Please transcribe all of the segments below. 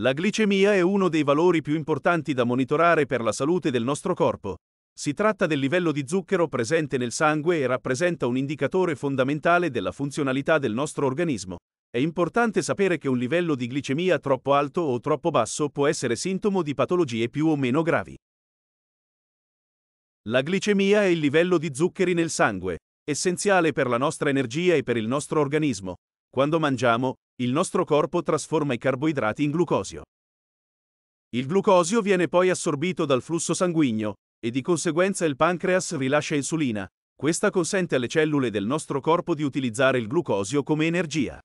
La glicemia è uno dei valori più importanti da monitorare per la salute del nostro corpo. Si tratta del livello di zucchero presente nel sangue e rappresenta un indicatore fondamentale della funzionalità del nostro organismo. È importante sapere che un livello di glicemia troppo alto o troppo basso può essere sintomo di patologie più o meno gravi. La glicemia è il livello di zuccheri nel sangue, essenziale per la nostra energia e per il nostro organismo. Quando mangiamo, il nostro corpo trasforma i carboidrati in glucosio. Il glucosio viene poi assorbito dal flusso sanguigno, e di conseguenza il pancreas rilascia insulina. Questa consente alle cellule del nostro corpo di utilizzare il glucosio come energia.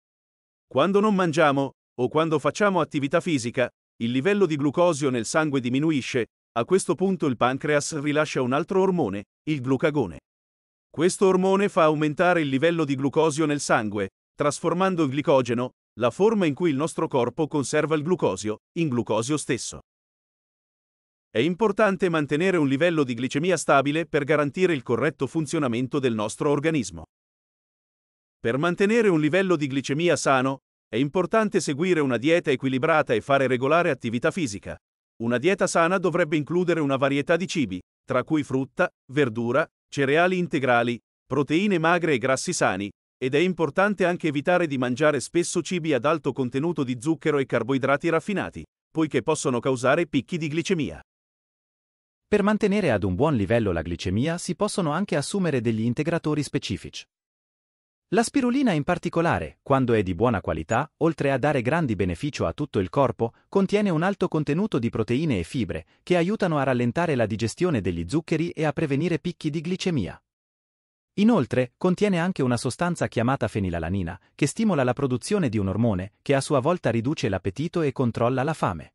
Quando non mangiamo, o quando facciamo attività fisica, il livello di glucosio nel sangue diminuisce, a questo punto il pancreas rilascia un altro ormone, il glucagone. Questo ormone fa aumentare il livello di glucosio nel sangue, trasformando il glicogeno, la forma in cui il nostro corpo conserva il glucosio, in glucosio stesso. È importante mantenere un livello di glicemia stabile per garantire il corretto funzionamento del nostro organismo. Per mantenere un livello di glicemia sano, è importante seguire una dieta equilibrata e fare regolare attività fisica. Una dieta sana dovrebbe includere una varietà di cibi, tra cui frutta, verdura, cereali integrali, proteine magre e grassi sani, ed è importante anche evitare di mangiare spesso cibi ad alto contenuto di zucchero e carboidrati raffinati, poiché possono causare picchi di glicemia. Per mantenere ad un buon livello la glicemia si possono anche assumere degli integratori specifici. La spirulina in particolare, quando è di buona qualità, oltre a dare grandi benefici a tutto il corpo, contiene un alto contenuto di proteine e fibre, che aiutano a rallentare la digestione degli zuccheri e a prevenire picchi di glicemia. Inoltre, contiene anche una sostanza chiamata fenilalanina, che stimola la produzione di un ormone che a sua volta riduce l'appetito e controlla la fame.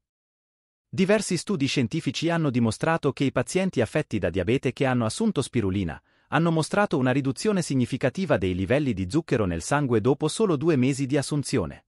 Diversi studi scientifici hanno dimostrato che i pazienti affetti da diabete che hanno assunto spirulina hanno mostrato una riduzione significativa dei livelli di zucchero nel sangue dopo solo due mesi di assunzione.